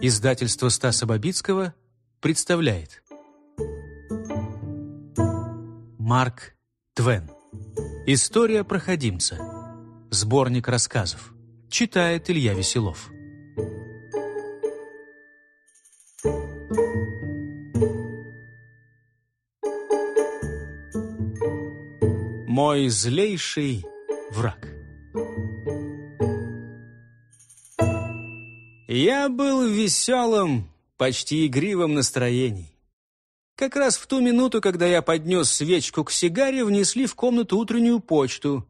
Издательство Стаса Бабицкого представляет Марк Твен История проходимца Сборник рассказов Читает Илья Веселов Мой злейший враг Я был в веселом, почти игривом настроении. Как раз в ту минуту, когда я поднес свечку к сигаре, внесли в комнату утреннюю почту.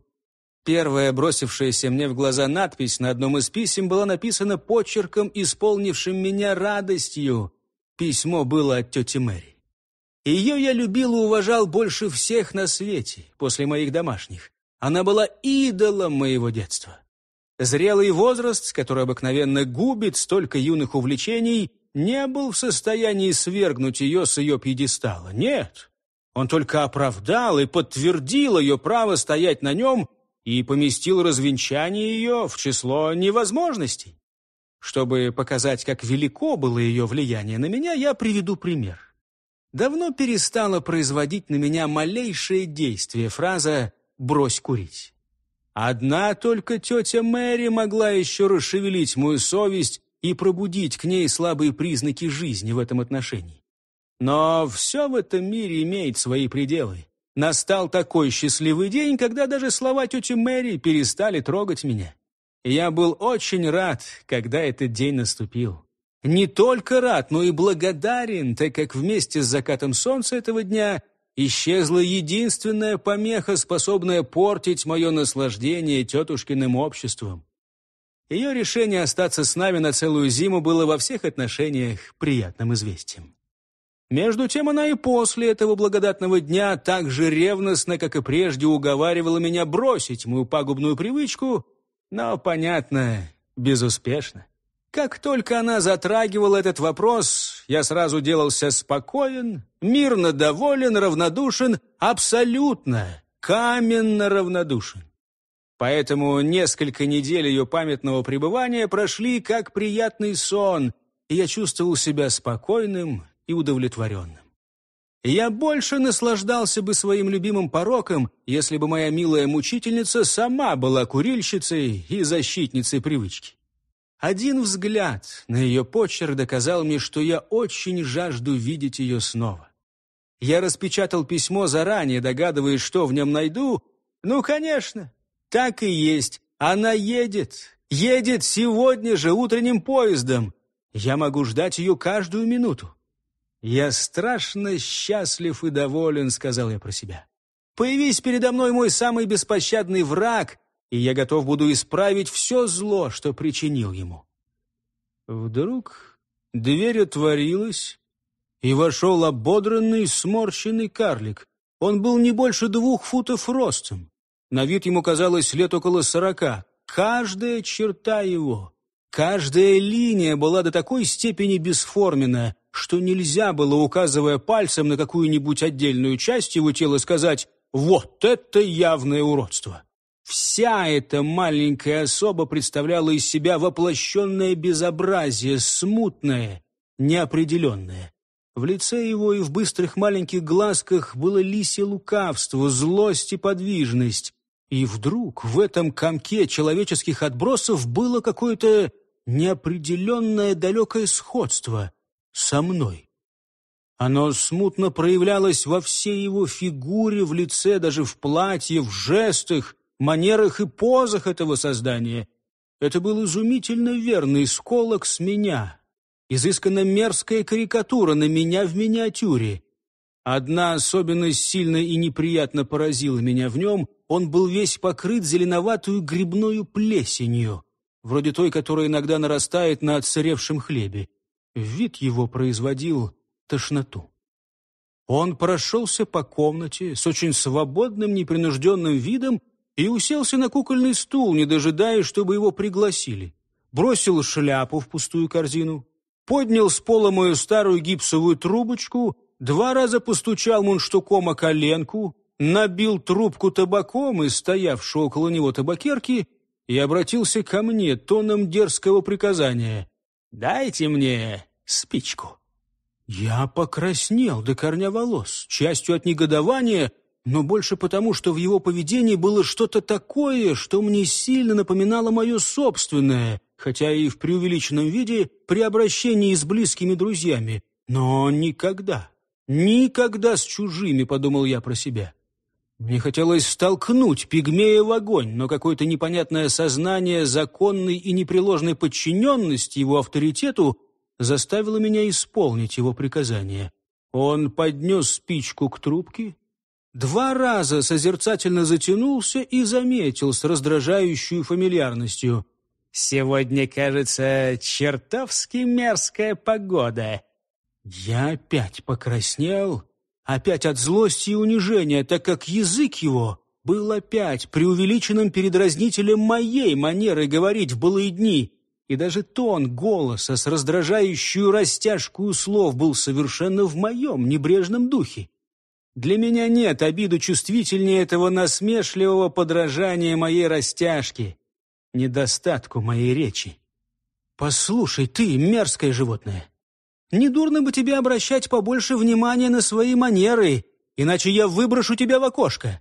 Первая бросившаяся мне в глаза надпись на одном из писем была написана почерком, исполнившим меня радостью. Письмо было от тети Мэри. Ее я любил и уважал больше всех на свете, после моих домашних. Она была идолом моего детства. Зрелый возраст, который обыкновенно губит столько юных увлечений, не был в состоянии свергнуть ее с ее пьедестала. Нет, он только оправдал и подтвердил ее право стоять на нем и поместил развенчание ее в число невозможностей. Чтобы показать, как велико было ее влияние на меня, я приведу пример. Давно перестала производить на меня малейшее действие фраза «брось курить». Одна только тетя Мэри могла еще расшевелить мою совесть и пробудить к ней слабые признаки жизни в этом отношении. Но все в этом мире имеет свои пределы. Настал такой счастливый день, когда даже слова тети Мэри перестали трогать меня. я был очень рад, когда этот день наступил. Не только рад, но и благодарен, так как вместе с закатом солнца этого дня исчезла единственная помеха, способная портить мое наслаждение тетушкиным обществом. Ее решение остаться с нами на целую зиму было во всех отношениях приятным известием. Между тем она и после этого благодатного дня так же ревностно, как и прежде, уговаривала меня бросить мою пагубную привычку, но, понятно, безуспешно. Как только она затрагивала этот вопрос, я сразу делался спокоен, мирно доволен, равнодушен, абсолютно, каменно равнодушен. Поэтому несколько недель ее памятного пребывания прошли как приятный сон, и я чувствовал себя спокойным и удовлетворенным. Я больше наслаждался бы своим любимым пороком, если бы моя милая мучительница сама была курильщицей и защитницей привычки. Один взгляд на ее почерк доказал мне, что я очень жажду видеть ее снова. Я распечатал письмо заранее, догадываясь, что в нем найду. Ну, конечно, так и есть. Она едет. Едет сегодня же утренним поездом. Я могу ждать ее каждую минуту. «Я страшно счастлив и доволен», — сказал я про себя. «Появись передо мной мой самый беспощадный враг, и я готов буду исправить все зло, что причинил ему». Вдруг дверь отворилась, и вошел ободранный, сморщенный карлик. Он был не больше двух футов ростом. На вид ему казалось лет около сорока. Каждая черта его, каждая линия была до такой степени бесформена, что нельзя было, указывая пальцем на какую-нибудь отдельную часть его тела, сказать «Вот это явное уродство!». Вся эта маленькая особа представляла из себя воплощенное безобразие, смутное, неопределенное. В лице его и в быстрых маленьких глазках было лисье лукавство, злость и подвижность. И вдруг в этом комке человеческих отбросов было какое-то неопределенное далекое сходство со мной. Оно смутно проявлялось во всей его фигуре, в лице, даже в платье, в жестах — манерах и позах этого создания. Это был изумительно верный сколок с меня, изысканно мерзкая карикатура на меня в миниатюре. Одна особенность сильно и неприятно поразила меня в нем, он был весь покрыт зеленоватую грибную плесенью, вроде той, которая иногда нарастает на отсыревшем хлебе. Вид его производил тошноту. Он прошелся по комнате с очень свободным, непринужденным видом и уселся на кукольный стул, не дожидаясь, чтобы его пригласили. Бросил шляпу в пустую корзину, поднял с пола мою старую гипсовую трубочку, два раза постучал мунштуком о коленку, набил трубку табаком из стоявшей около него табакерки и обратился ко мне тоном дерзкого приказания. «Дайте мне спичку». Я покраснел до корня волос, частью от негодования, но больше потому, что в его поведении было что-то такое, что мне сильно напоминало мое собственное, хотя и в преувеличенном виде при обращении с близкими друзьями. Но никогда, никогда с чужими, подумал я про себя. Мне хотелось столкнуть пигмея в огонь, но какое-то непонятное сознание законной и непреложной подчиненности его авторитету заставило меня исполнить его приказание. Он поднес спичку к трубке, два раза созерцательно затянулся и заметил с раздражающей фамильярностью. «Сегодня, кажется, чертовски мерзкая погода». Я опять покраснел, опять от злости и унижения, так как язык его был опять преувеличенным передразнителем моей манеры говорить в былые дни, и даже тон голоса с раздражающую растяжку слов был совершенно в моем небрежном духе. Для меня нет обиду чувствительнее этого насмешливого подражания моей растяжки, недостатку моей речи. «Послушай, ты, мерзкое животное, недурно бы тебе обращать побольше внимания на свои манеры, иначе я выброшу тебя в окошко».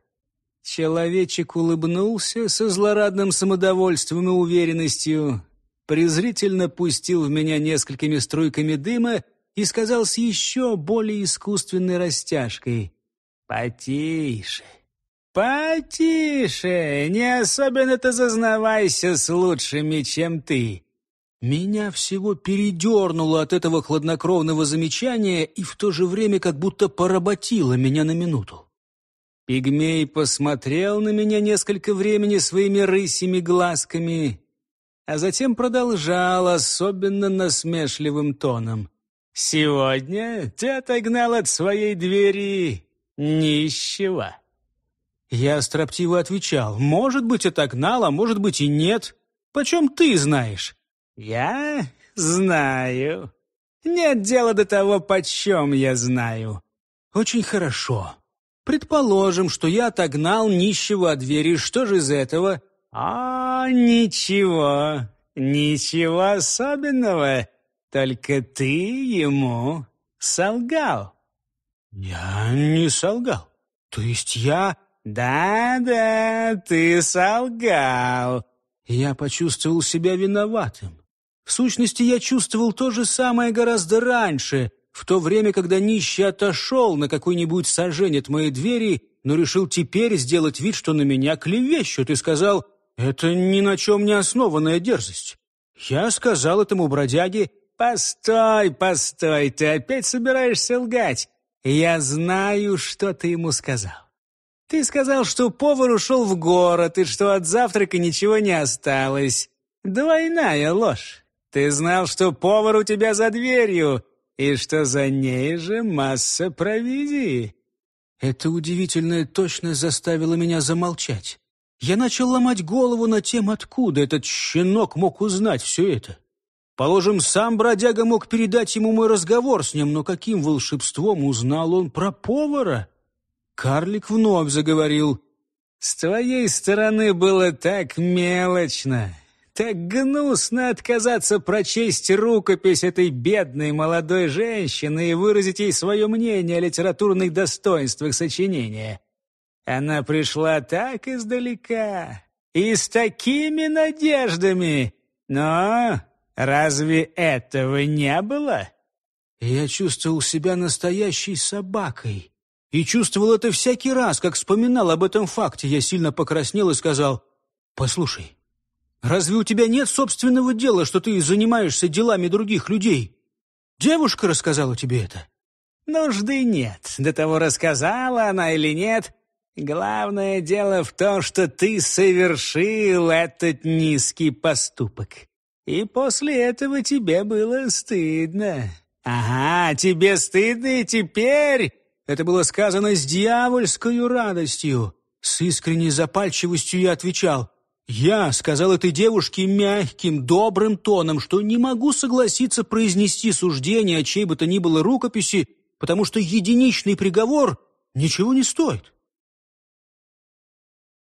Человечек улыбнулся со злорадным самодовольством и уверенностью, презрительно пустил в меня несколькими струйками дыма и сказал с еще более искусственной растяжкой. «Потише, потише, не особенно-то зазнавайся с лучшими, чем ты». Меня всего передернуло от этого хладнокровного замечания и в то же время как будто поработило меня на минуту. Пигмей посмотрел на меня несколько времени своими рысими глазками, а затем продолжал особенно насмешливым тоном. «Сегодня ты отогнал от своей двери нищего. Я строптиво отвечал, может быть, отогнал, а может быть и нет. Почем ты знаешь? Я знаю. Нет дела до того, почем я знаю. Очень хорошо. Предположим, что я отогнал нищего от двери, что же из этого? А, ничего, ничего особенного. Только ты ему солгал. «Я не солгал. То есть я...» «Да-да, ты солгал». Я почувствовал себя виноватым. В сущности, я чувствовал то же самое гораздо раньше, в то время, когда нищий отошел на какой-нибудь сажень от моей двери, но решил теперь сделать вид, что на меня клевещут, и сказал, «Это ни на чем не основанная дерзость». Я сказал этому бродяге, «Постой, постой, ты опять собираешься лгать. «Я знаю, что ты ему сказал. Ты сказал, что повар ушел в город и что от завтрака ничего не осталось. Двойная ложь. Ты знал, что повар у тебя за дверью, и что за ней же масса провизии». Эта удивительная точность заставила меня замолчать. Я начал ломать голову над тем, откуда этот щенок мог узнать все это. Положим, сам бродяга мог передать ему мой разговор с ним, но каким волшебством узнал он про повара? Карлик вновь заговорил. «С твоей стороны было так мелочно, так гнусно отказаться прочесть рукопись этой бедной молодой женщины и выразить ей свое мнение о литературных достоинствах сочинения. Она пришла так издалека и с такими надеждами, но Разве этого не было? Я чувствовал себя настоящей собакой. И чувствовал это всякий раз, как вспоминал об этом факте. Я сильно покраснел и сказал, «Послушай, разве у тебя нет собственного дела, что ты занимаешься делами других людей? Девушка рассказала тебе это?» «Нужды нет. До того, рассказала она или нет. Главное дело в том, что ты совершил этот низкий поступок. И после этого тебе было стыдно. Ага, тебе стыдно и теперь... Это было сказано с дьявольской радостью. С искренней запальчивостью я отвечал. Я сказал этой девушке мягким, добрым тоном, что не могу согласиться произнести суждение о чьей бы то ни было рукописи, потому что единичный приговор ничего не стоит.